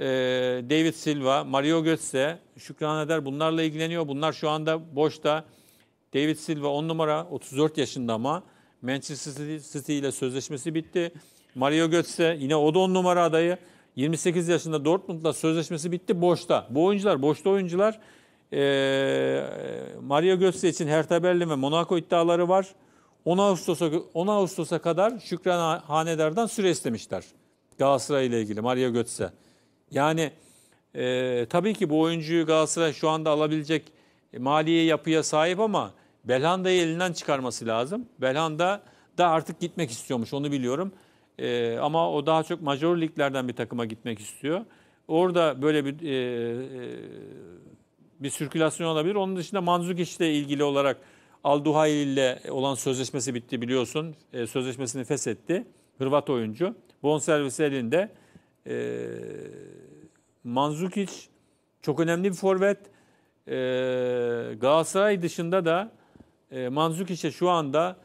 Ee, David Silva, Mario Götze, Şükran Eder bunlarla ilgileniyor. Bunlar şu anda boşta. David Silva 10 numara 34 yaşında ama Manchester City, ile sözleşmesi bitti. Mario Götze yine o da 10 numara adayı. 28 yaşında Dortmund'la sözleşmesi bitti boşta. Bu oyuncular boşta oyuncular. Ee, Mario Götze için Hertha Berlin ve Monaco iddiaları var. 10 Ağustos'a 10 Ağustos'a kadar Şükran Hanedar'dan süre istemişler. Galatasaray ile ilgili Mario Götze. Yani e, tabii ki bu oyuncuyu Galatasaray şu anda alabilecek e, maliye yapıya sahip ama Belhanda'yı elinden çıkarması lazım. Belhanda da artık gitmek istiyormuş onu biliyorum. E, ama o daha çok major liglerden bir takıma gitmek istiyor. Orada böyle bir e, e, bir sirkülasyon olabilir. Onun dışında Manzukic ile ilgili olarak Alduhayl ile olan sözleşmesi bitti biliyorsun. E, sözleşmesini feshetti. Hırvat oyuncu. Bonservis elinde. E, ee, Manzukic çok önemli bir forvet. E, Galatasaray dışında da e, Manzukic'e şu anda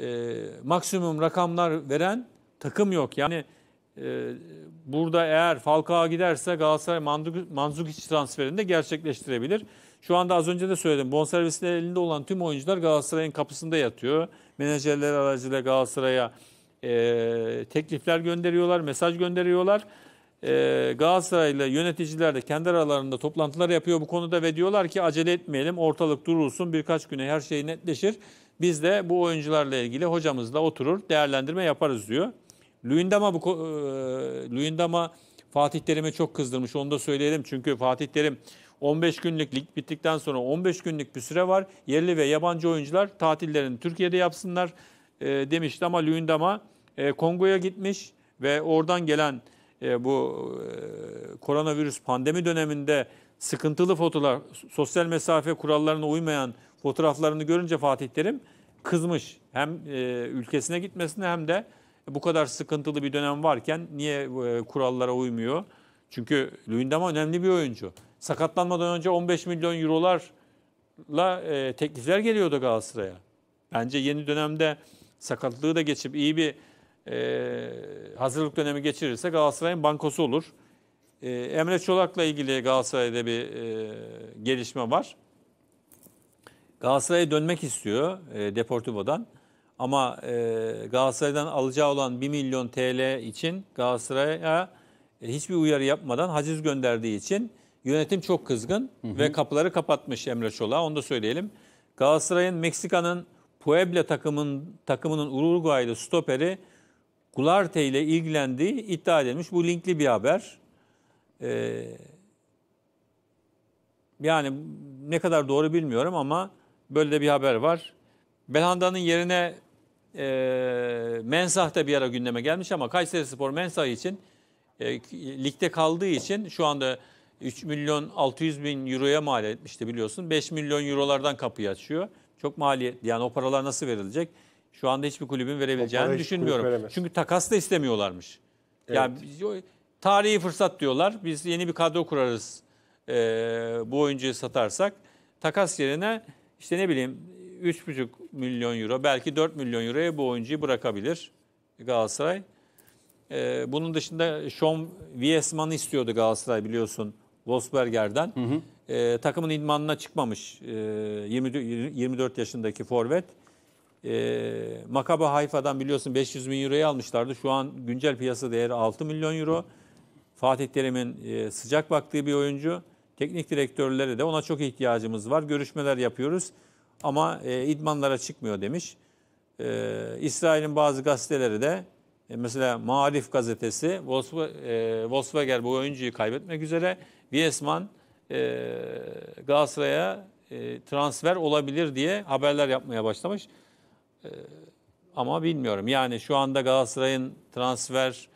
e, maksimum rakamlar veren takım yok. Yani e, burada eğer Falcao giderse Galatasaray Manzukic transferini de gerçekleştirebilir. Şu anda az önce de söyledim. Bonservisler elinde olan tüm oyuncular Galatasaray'ın kapısında yatıyor. Menajerler aracılığıyla Galatasaray'a e, teklifler gönderiyorlar, mesaj gönderiyorlar e, ee, Galatasaraylı yöneticiler de kendi aralarında toplantılar yapıyor bu konuda ve diyorlar ki acele etmeyelim ortalık durulsun birkaç güne her şey netleşir. Biz de bu oyuncularla ilgili hocamızla oturur değerlendirme yaparız diyor. Luyendama bu e, Luyendama Fatih Terim'e çok kızdırmış onu da söyleyelim çünkü Fatih Terim 15 günlük lig bittikten sonra 15 günlük bir süre var. Yerli ve yabancı oyuncular tatillerini Türkiye'de yapsınlar e, demişti ama Luyendama e, Kongo'ya gitmiş ve oradan gelen e, bu e, koronavirüs pandemi döneminde sıkıntılı fotolar, sosyal mesafe kurallarına uymayan fotoğraflarını görünce Fatih Terim kızmış. Hem e, ülkesine gitmesine hem de bu kadar sıkıntılı bir dönem varken niye e, kurallara uymuyor? Çünkü Luyendama önemli bir oyuncu. Sakatlanmadan önce 15 milyon eurolarla e, teklifler geliyordu Galatasaray'a. Bence yeni dönemde sakatlığı da geçip iyi bir e, hazırlık dönemi geçirirse Galatasaray'ın bankosu olur. E, Emre Çolak'la ilgili Galatasaray'da bir e, gelişme var. Galatasaray'a dönmek istiyor e, Deportivo'dan. Ama e, Galatasaray'dan alacağı olan 1 milyon TL için Galatasaray'a e, hiçbir uyarı yapmadan haciz gönderdiği için yönetim çok kızgın hı hı. ve kapıları kapatmış Emre Çolak'a. Onu da söyleyelim. Galatasaray'ın Meksika'nın Puebla takımın, takımının Uruguaylı stoperi Kularte ile ilgilendiği iddia edilmiş. Bu linkli bir haber. Ee, yani ne kadar doğru bilmiyorum ama böyle de bir haber var. Belhanda'nın yerine e, Mensah da bir ara gündeme gelmiş ama Kayseri Spor Mensah için e, ligde kaldığı için şu anda 3 milyon 600 bin euroya mal etmişti biliyorsun. 5 milyon eurolardan kapıyı açıyor. Çok maliyet yani o paralar nasıl verilecek? Şu anda hiçbir kulübün verebileceğini düşünmüyorum. Çünkü takas da istemiyorlarmış. Evet. Yani tarihi fırsat diyorlar. Biz yeni bir kadro kurarız e, bu oyuncuyu satarsak. Takas yerine işte ne bileyim 3,5 milyon euro belki 4 milyon euroya bu oyuncuyu bırakabilir Galatasaray. E, bunun dışında Sean Wiesman'ı istiyordu Galatasaray biliyorsun Wolfsberger'den. Hı hı. E, takımın idmanına çıkmamış e, 20, 24 yaşındaki forvet. E, Makaba Hayfa'dan biliyorsun 500 bin euroya almışlardı. Şu an güncel piyasa değeri 6 milyon euro. Fatih Terim'in e, sıcak baktığı bir oyuncu. Teknik direktörleri de ona çok ihtiyacımız var. Görüşmeler yapıyoruz ama e, idmanlara çıkmıyor demiş. E, İsrail'in bazı gazeteleri de e, mesela Maarif gazetesi e, Volkswagen bu oyuncuyu kaybetmek üzere Viesman e, Galatasaray'a e, transfer olabilir diye haberler yapmaya başlamış ama bilmiyorum. Yani şu anda Galatasaray'ın transfer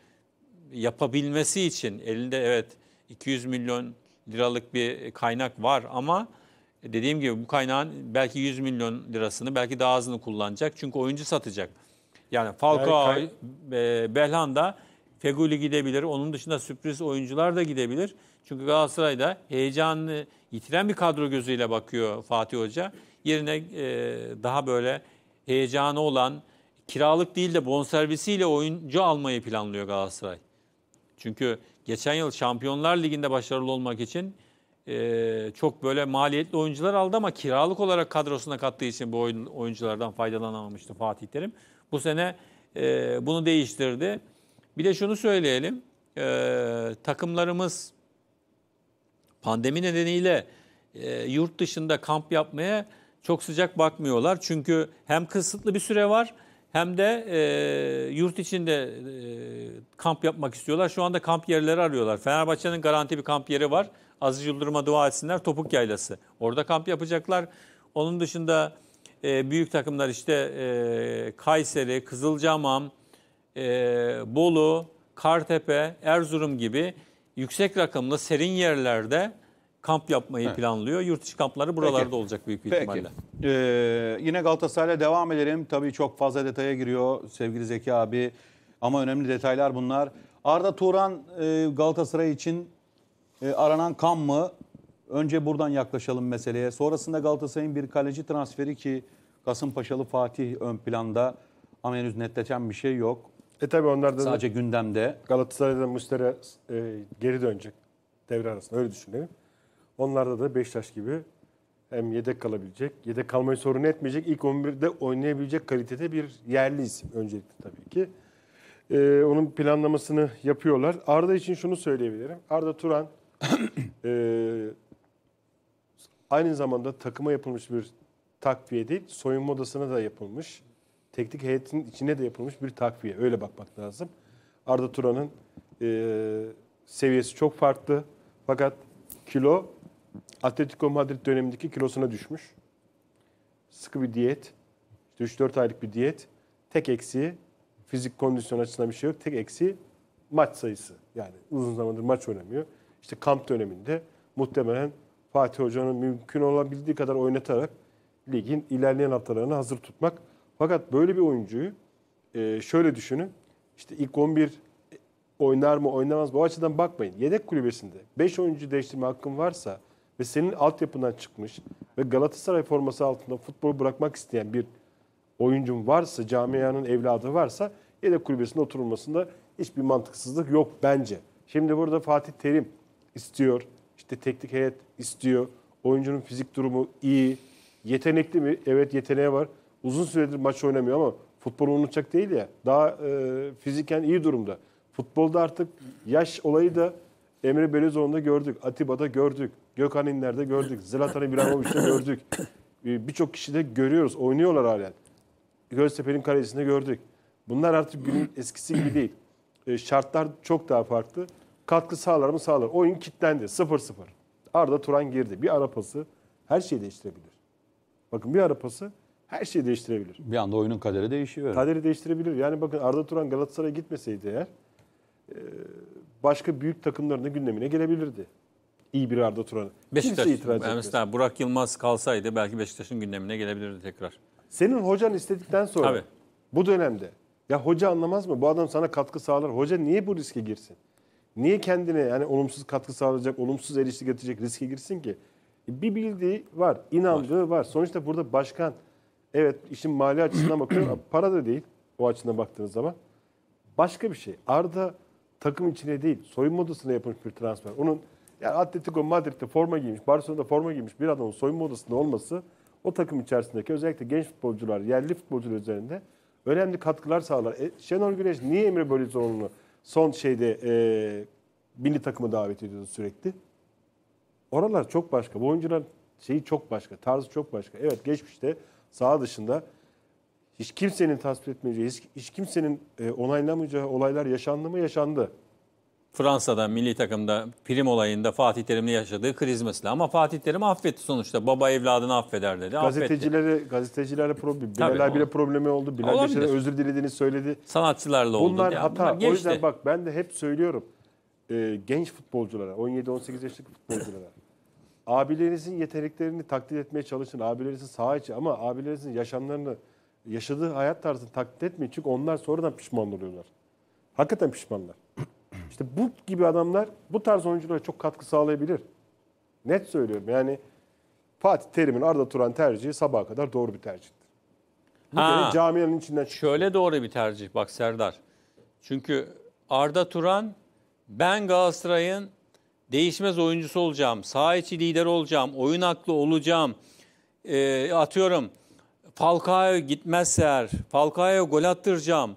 yapabilmesi için elinde evet 200 milyon liralık bir kaynak var ama dediğim gibi bu kaynağın belki 100 milyon lirasını belki daha azını kullanacak. Çünkü oyuncu satacak. Yani Falcao, e, Belhanda, Feguli gidebilir. Onun dışında sürpriz oyuncular da gidebilir. Çünkü Galatasaray da heyecanını yitiren bir kadro gözüyle bakıyor Fatih Hoca. Yerine e, daha böyle heyecanı olan, kiralık değil de bonservisiyle oyuncu almayı planlıyor Galatasaray. Çünkü geçen yıl Şampiyonlar Ligi'nde başarılı olmak için e, çok böyle maliyetli oyuncular aldı ama kiralık olarak kadrosuna kattığı için bu oyun, oyunculardan faydalanamamıştı Fatih Terim. Bu sene e, bunu değiştirdi. Bir de şunu söyleyelim. E, takımlarımız pandemi nedeniyle e, yurt dışında kamp yapmaya çok sıcak bakmıyorlar. Çünkü hem kısıtlı bir süre var hem de e, yurt içinde e, kamp yapmak istiyorlar. Şu anda kamp yerleri arıyorlar. Fenerbahçe'nin garanti bir kamp yeri var. Aziz Yıldırım'a dua etsinler Topuk Yaylası. Orada kamp yapacaklar. Onun dışında e, büyük takımlar işte e, Kayseri, Kızılcamam, e, Bolu, Kartepe, Erzurum gibi yüksek rakımlı serin yerlerde kamp yapmayı evet. planlıyor. Yurt dışı kampları buralarda Peki. olacak büyük Peki. ihtimalle. Ee, yine Galatasaray'la devam edelim. Tabii çok fazla detaya giriyor sevgili Zeki abi. Ama önemli detaylar bunlar. Arda Turan e, Galatasaray için e, aranan kan mı? Önce buradan yaklaşalım meseleye. Sonrasında Galatasaray'ın bir kaleci transferi ki Kasımpaşalı Fatih ön planda ama henüz netleşen bir şey yok. E tabi onlardan sadece gündemde. Galatasaray'da Mustera e, geri dönecek devre arasında öyle düşünelim. Onlarda da Beşiktaş gibi hem yedek kalabilecek, yedek kalmayı sorun etmeyecek, ilk 11'de oynayabilecek kalitede bir yerli isim öncelikle tabii ki. Ee, onun planlamasını yapıyorlar. Arda için şunu söyleyebilirim. Arda Turan e, aynı zamanda takıma yapılmış bir takviye değil, soyunma odasına da yapılmış, teknik heyetin içine de yapılmış bir takviye. Öyle bakmak lazım. Arda Turan'ın e, seviyesi çok farklı fakat kilo Atletico Madrid dönemindeki kilosuna düşmüş. Sıkı bir diyet. İşte 3-4 aylık bir diyet. Tek eksiği fizik kondisyon açısından bir şey yok. Tek eksiği maç sayısı. Yani uzun zamandır maç oynamıyor. İşte kamp döneminde muhtemelen Fatih Hoca'nın mümkün olabildiği kadar oynatarak ligin ilerleyen haftalarını hazır tutmak. Fakat böyle bir oyuncuyu e, şöyle düşünün. İşte ilk 11 oynar mı oynamaz mı o açıdan bakmayın. Yedek kulübesinde 5 oyuncu değiştirme hakkım varsa ve senin altyapından çıkmış ve Galatasaray forması altında futbolu bırakmak isteyen bir oyuncun varsa, camianın evladı varsa yedek kulübesinde oturulmasında hiçbir mantıksızlık yok bence. Şimdi burada Fatih Terim istiyor, işte teknik heyet istiyor, oyuncunun fizik durumu iyi, yetenekli mi? Evet yeteneği var. Uzun süredir maç oynamıyor ama futbolu unutacak değil ya. Daha e, fiziken iyi durumda. Futbolda artık yaş olayı da Emre Belezoğlu'nda gördük, Atiba'da gördük, Gökhan İnler'de gördük, Zlatan İbrahimovic'de gördük. Ee, birçok kişide görüyoruz, oynuyorlar halen. Göztepe'nin kalesinde gördük. Bunlar artık günün eskisi gibi değil. E, şartlar çok daha farklı. Katkı sağlar mı sağlar. Oyun kilitlendi. 0-0. Arda Turan girdi. Bir ara pası her şeyi değiştirebilir. Bakın bir ara pası her şeyi değiştirebilir. Bir anda oyunun kaderi değişiyor. Kaderi değiştirebilir. Yani bakın Arda Turan Galatasaray'a gitmeseydi eğer başka büyük takımların da gündemine gelebilirdi. İyi bir Arda Turan. Beşiktaş, Kimse itiraz yani mesela Burak Yılmaz kalsaydı belki Beşiktaş'ın gündemine gelebilirdi tekrar. Senin hocan istedikten sonra Tabii. bu dönemde ya hoca anlamaz mı? Bu adam sana katkı sağlar. Hoca niye bu riske girsin? Niye kendine yani olumsuz katkı sağlayacak, olumsuz erişlik getirecek riske girsin ki? E, bir bildiği var, inandığı var. var. Sonuçta burada başkan, evet işin mali açısından bakıyorum para da değil o açıdan baktığınız zaman. Başka bir şey. Arda takım içine değil, soyunma odasına yapılmış bir transfer. Onun yani Atletico Madrid'de forma giymiş, Barcelona'da forma giymiş bir adamın soyunma odasında olması o takım içerisindeki özellikle genç futbolcular, yerli futbolcular üzerinde önemli katkılar sağlar. E, Şenol Güneş niye Emre Bölüzoğlu'nu son şeyde e, milli takımı davet ediyordu sürekli? Oralar çok başka. Bu oyuncuların şeyi çok başka, tarzı çok başka. Evet geçmişte saha dışında hiç kimsenin tasvip etmeyeceği, hiç, hiç kimsenin e, onaylamayacağı olaylar yaşandı mı yaşandı. Fransa'da milli takımda prim olayında Fatih Terim'le yaşadığı kriz mesela. Ama Fatih Terim affetti sonuçta. Baba evladını affeder dedi. Gazetecilere, gazetecilere problem. Bilal'e bile problemi oldu. Bilal Beşer'e özür dilediğini söyledi. Sanatçılarla oldu. Bunlar ya. hata. Bunlar o yüzden bak ben de hep söylüyorum. Ee, genç futbolculara, 17-18 yaşlık futbolculara. abilerinizin yeteneklerini takdir etmeye çalışın. Abilerinizin saha içi ama abilerinizin yaşamlarını yaşadığı hayat tarzını taklit etmeyin. Çünkü onlar sonradan pişman oluyorlar. Hakikaten pişmanlar. İşte bu gibi adamlar bu tarz oyunculara çok katkı sağlayabilir. Net söylüyorum yani Fatih Terim'in Arda Turan tercihi sabaha kadar doğru bir tercihtir. Bu ha, camianın içinden çıkıyor. Şöyle doğru bir tercih bak Serdar. Çünkü Arda Turan ben Galatasaray'ın değişmez oyuncusu olacağım, saha içi lider olacağım, oyun aklı olacağım, e, atıyorum Falcao gitmezse eğer, Falcao'ya gol attıracağım.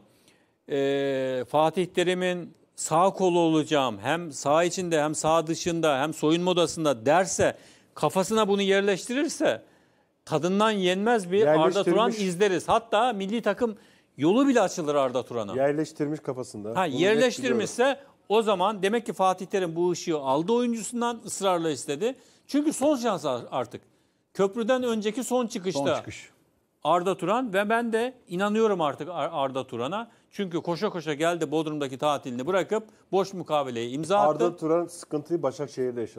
E, Fatih Terim'in sağ kolu olacağım. Hem sağ içinde hem sağ dışında hem soyunma odasında derse kafasına bunu yerleştirirse tadından yenmez bir Arda Turan izleriz. Hatta milli takım yolu bile açılır Arda Turan'a. Yerleştirmiş kafasında. Ha, Bunu yerleştirmişse o zaman demek ki Fatih Terim bu ışığı aldı oyuncusundan ısrarla istedi. Çünkü son şans artık. Köprüden önceki son çıkışta. Son çıkış. Arda Turan ve ben de inanıyorum artık Arda Turan'a. Çünkü koşa koşa geldi Bodrum'daki tatilini bırakıp boş mukaveleye imza attı. Arda Turan sıkıntıyı Başakşehir'de yaşadı.